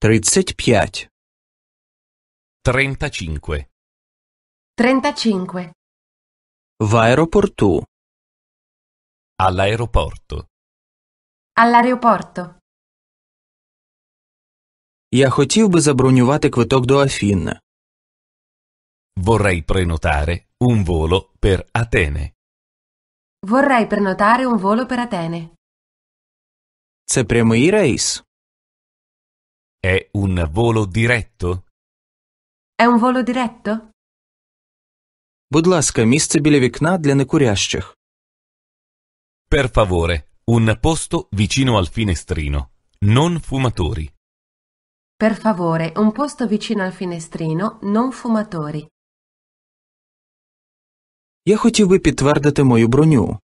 35 35 35 V'aeroportu All'aeroporto All'aeroporto Я хотів би забронювати квиток до Афін. Vorrei prenotare un volo per Atene. Vorrei prenotare un volo per Atene. Це прямий рейс. È un volo diretto? È un volo diretto? Будь ласка, місце біля вікна для некурящих. Per favore, un posto vicino al finestrino. Non fumatori. Per favore, un posto vicino al finestrino, non fumatori. Я хотів би підтвердити мою броню.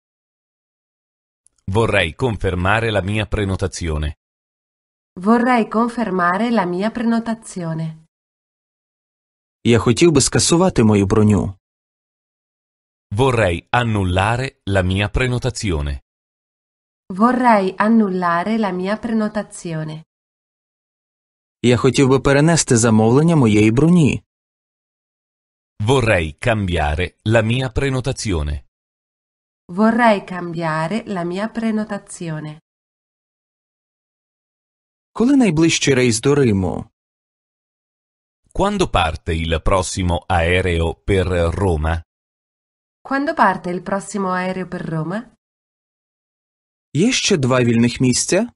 Vorrei confermare la mia prenotazione. Vorrei confermare la mia prenotazione. Я хотів би скасувати мою броню. Vorrei annullare la mia prenotazione. Vorrei annullare la mia prenotazione. Я хотів би перенести замовлення моєї броні. Vorrei cambiare la mia prenotazione. Vorrei cambiare la mia prenotazione. Коли найближчий рейс до Риму? Quando parte il prossimo aereo per Roma? Quando parte il prossimo aereo per Roma? Є ще два вільних місця?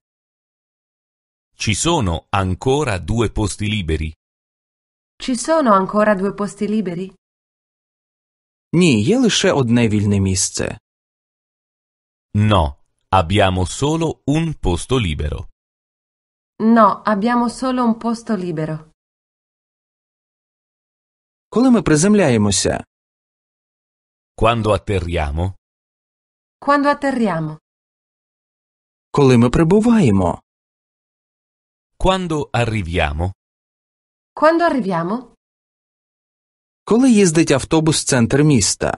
Ci sono ancora due posti liberi? Ci sono ancora due posti liberi? Ні, є лише одне вільне місце. No, abbiamo solo un posto libero. No, abbiamo solo un posto libero. Коли ми приземляємося? Quando atterriamo? Quando atterriamo? Коли ми прибуваємо? Quando arriviamo? Quando arriviamo? Коли їздить автобус в центр міста?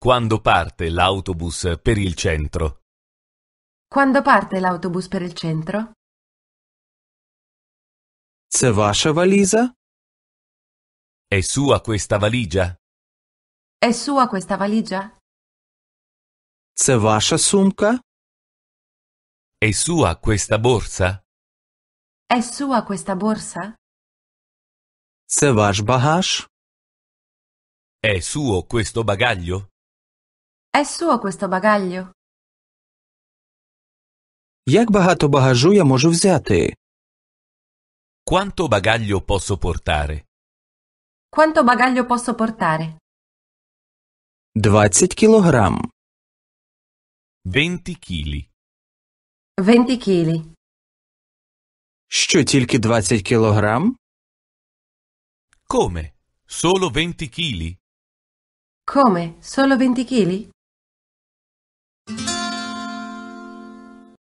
Quando parte l'autobus per il centro? Quando parte l'autobus per il centro? Це ваша валіза? È sua questa valigia? È sua questa valigia? Це ваша сумка? È sua questa borsa? È sua questa borsa? Це ваш багаж? È suo questo bagaglio? È suo questo bagaglio? Як багато багажу я можу взяти? Quanto bagaglio posso portare? Quanto bagaglio posso portare? 20 кілограм. 20 kg. 20 kg. Що тільки 20 кілограм? Come? Solo 20 kg? Come? Solo 20 kg?